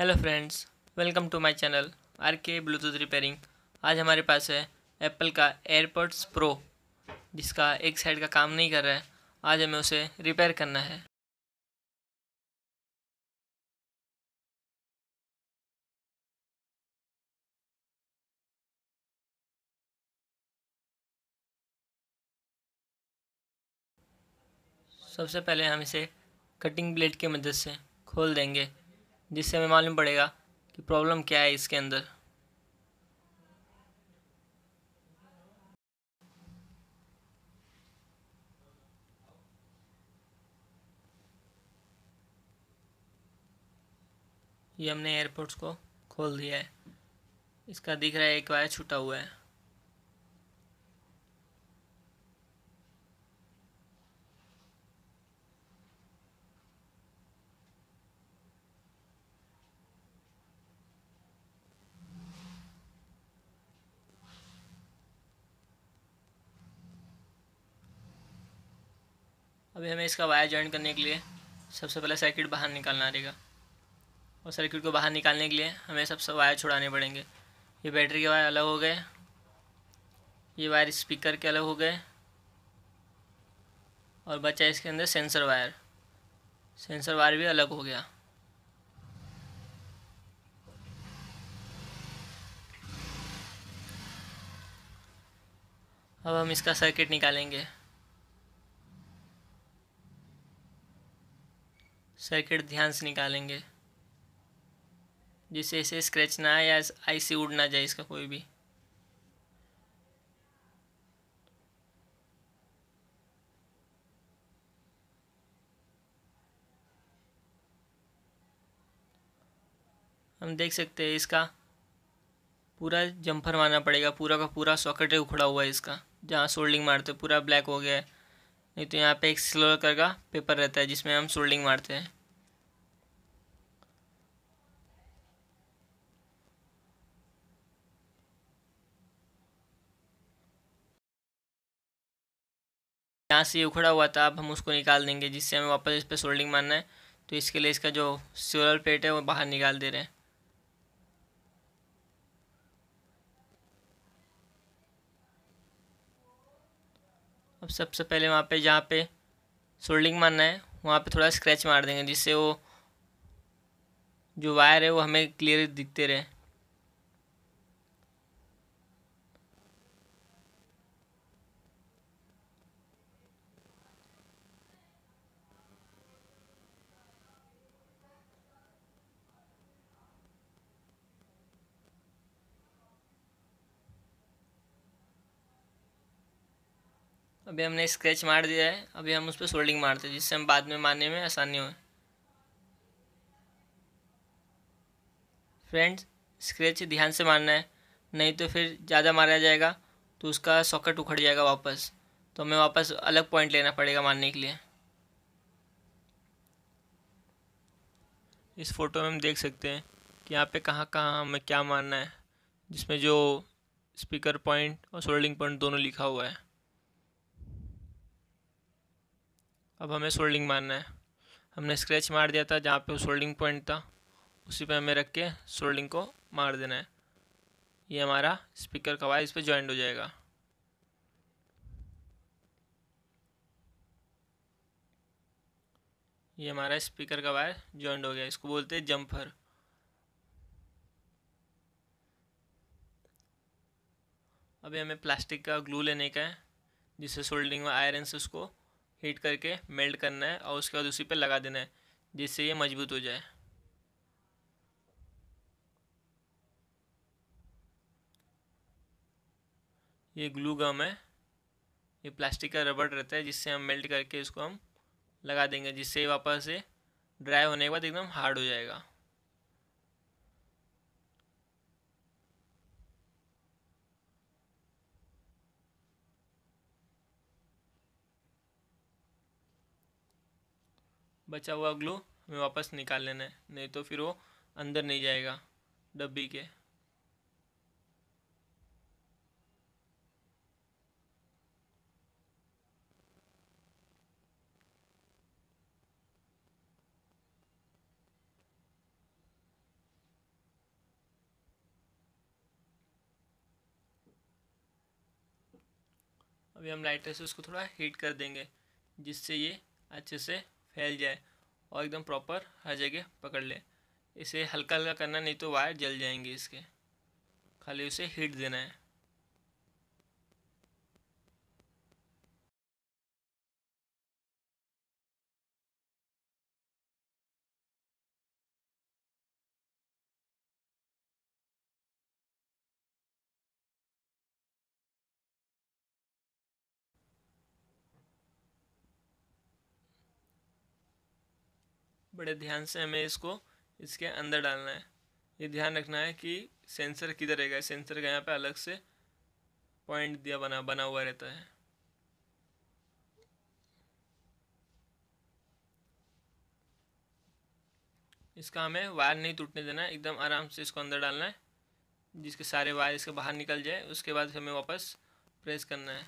hello friends welcome to my channel R K Bluetooth repairing आज हमारे पास है Apple का एयरपोर्ट्स प्रो जिसका एक साइड का काम नहीं कर रहा है आज हमें उसे रिपेयर करना है सबसे पहले हम इसे कटिंग ब्लेड की मदद से खोल देंगे जिससे हमें मालूम पड़ेगा कि प्रॉब्लम क्या है इसके अंदर ये हमने एयरपोर्ट्स को खोल दिया है इसका दिख रहा है एक वायर छूटा हुआ है अभी हमें इसका वायर ज्वाइन करने के लिए सबसे पहले सर्किट बाहर निकालना रहेगा और सर्किट को बाहर निकालने के लिए हमें सबसे वायर छुड़ाने पड़ेंगे ये बैटरी के वायर अलग हो गए ये वायर स्पीकर के अलग हो गए और बचा इसके अंदर सेंसर वायर सेंसर वायर भी अलग हो गया अब हम इसका सर्किट निकालेंगे सर्किट ध्यान से निकालेंगे जिससे इसे स्क्रैच ना आए या आई सी उड़ ना जाए इसका कोई भी हम देख सकते हैं इसका पूरा जंपर मारना पड़ेगा पूरा का पूरा सॉकेट उखड़ा हुआ है इसका जहाँ सोल्डिंग मारते पूरा ब्लैक हो गया है नहीं तो यहाँ पे एक स्लोर का पेपर रहता है जिसमें हम सोल्डिंग मारते हैं यहाँ से उखड़ा हुआ था अब हम उसको निकाल देंगे जिससे हमें वापस इस पर सोल्डिंग मारना है तो इसके लिए इसका जो सोलर प्लेट है वो बाहर निकाल दे रहे हैं अब सबसे पहले वहाँ पे जहाँ पे सोल्डिंग मारना है वहाँ पे थोड़ा स्क्रैच मार देंगे जिससे वो जो वायर है वो हमें क्लियर दिखते रहे अभी हमने स्क्रैच मार दिया है अभी हम उस पर सोल्डिंग मारते हैं जिससे हम बाद में मारने में आसानी हो फ्रेंड्स स्क्रैच ध्यान से मारना है नहीं तो फिर ज़्यादा मारा जाएगा तो उसका सॉकेट उखड़ जाएगा वापस तो हमें वापस अलग पॉइंट लेना पड़ेगा मारने के लिए इस फोटो में हम देख सकते हैं कि यहाँ पे कहाँ कहाँ हमें क्या मारना है जिसमें जो स्पीकर पॉइंट और सोल्डिंग पॉइंट दोनों लिखा हुआ है अब हमें सोल्डिंग मारना है हमने स्क्रैच मार दिया था जहाँ पे सोल्डिंग पॉइंट था उसी पे हमें रख के सोल्डिंग को मार देना है ये हमारा स्पीकर का वायर इस पर ज्वाइंट हो जाएगा ये हमारा स्पीकर का वायर ज्वाइंट हो गया इसको बोलते हैं जम्पर अभी हमें प्लास्टिक का ग्लू लेने का है जिससे सोल्डिंग में आयरन से उसको हीट करके मेल्ट करना है और उसके बाद उसी पे लगा देना है जिससे ये मजबूत हो जाए ये ग्लू गम है ये प्लास्टिक का रबड़ रहता है जिससे हम मेल्ट करके इसको हम लगा देंगे जिससे वापस से ड्राई होने के बाद एकदम हार्ड हो जाएगा बचा हुआ ग्लू हमें वापस निकाल लेना है नहीं तो फिर वो अंदर नहीं जाएगा डब्बी के अभी हम लाइटर से उसको थोड़ा हीट कर देंगे जिससे ये अच्छे से फैल जाए और एकदम प्रॉपर हर जगह पकड़ ले इसे हल्का हल्का करना नहीं तो वायर जल जाएंगे इसके खाली उसे हीट देना है बड़े ध्यान से हमें इसको इसके अंदर डालना है ये ध्यान रखना है कि सेंसर किधर रहेगा सेंसर का यहाँ पे अलग से पॉइंट दिया बना बना हुआ रहता है इसका हमें वायर नहीं टूटने देना है एकदम आराम से इसको अंदर डालना है जिसके सारे वायर इसके बाहर निकल जाए उसके बाद हमें वापस प्रेस करना है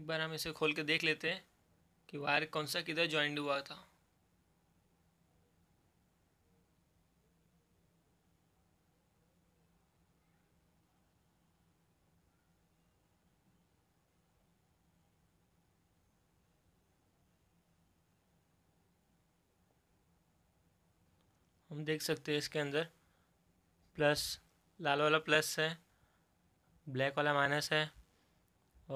एक बार हम इसे खोल के देख लेते हैं कि वायर कौन सा किधर ज्वाइंट हुआ था हम देख सकते हैं इसके अंदर प्लस लाल वाला प्लस है ब्लैक वाला माइनस है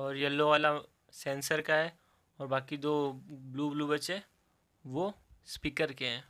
और येलो वाला सेंसर का है और बाकी दो ब्लू ब्लू बचे वो स्पीकर के हैं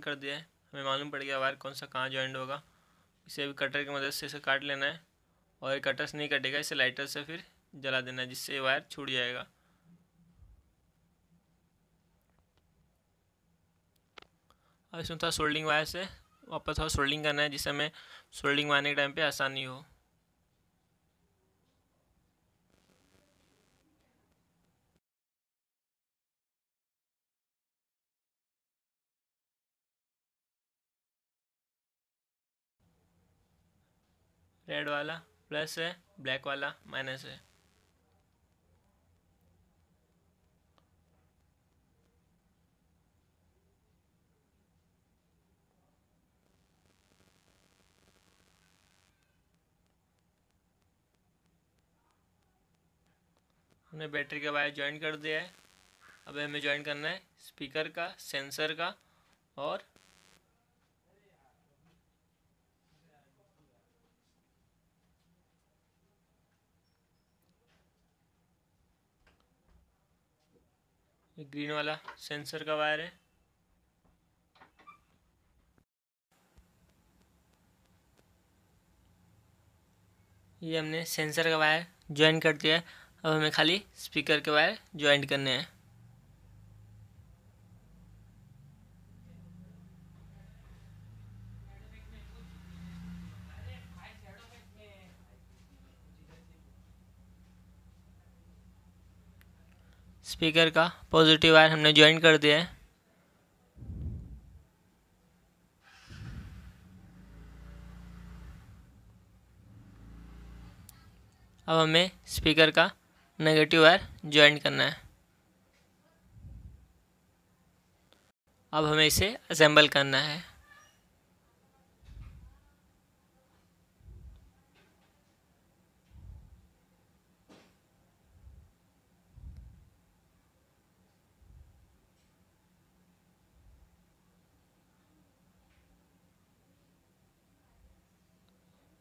कर दिया है हमें मालूम पड़ गया वायर कौन सा कहाँ ज्वाइंट होगा इसे अभी कटर की मदद से इसे काट लेना है और ये कटर से नहीं कटेगा इसे लाइटर से फिर जला देना है जिससे वायर छूट जाएगा और इसमें थोड़ा सोल्डिंग वायर से वापस थोड़ा सोल्डिंग करना है जिससे हमें सोल्डिंग मारने के टाइम पे आसानी हो रेड वाला प्लस है ब्लैक वाला माइनस है हमने बैटरी का वायर ज्वाइन कर दिया है अब हमें ज्वाइन करना है स्पीकर का सेंसर का और ये ग्रीन वाला सेंसर का वायर है ये हमने सेंसर का वायर ज्वाइन कर दिया है अब हमें खाली स्पीकर के वायर ज्वाइंट करने हैं स्पीकर का पॉजिटिव वायर हमने ज्वाइन कर दिया है अब हमें स्पीकर का नेगेटिव वायर ज्वाइन करना है अब हमें इसे असेंबल करना है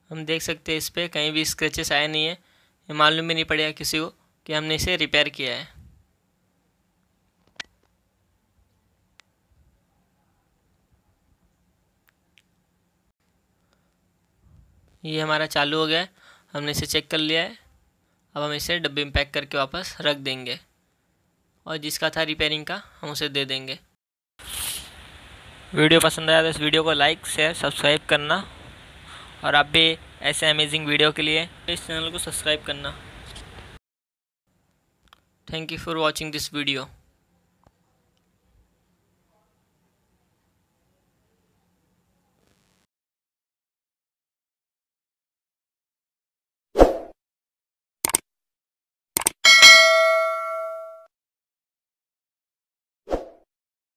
हम देख सकते हैं इस पर कहीं भी स्क्रैचेस आए नहीं है ये मालूम भी नहीं पड़ेगा किसी को कि हमने इसे रिपेयर किया है ये हमारा चालू हो गया है हमने इसे चेक कर लिया है अब हम इसे डब्बे में पैक करके वापस रख देंगे और जिसका था रिपेयरिंग का हम उसे दे देंगे वीडियो पसंद आया तो इस वीडियो को लाइक शेयर सब्सक्राइब करना और आप भी ऐसे अमेजिंग वीडियो के लिए इस चैनल को सब्सक्राइब करना thank you for watching this video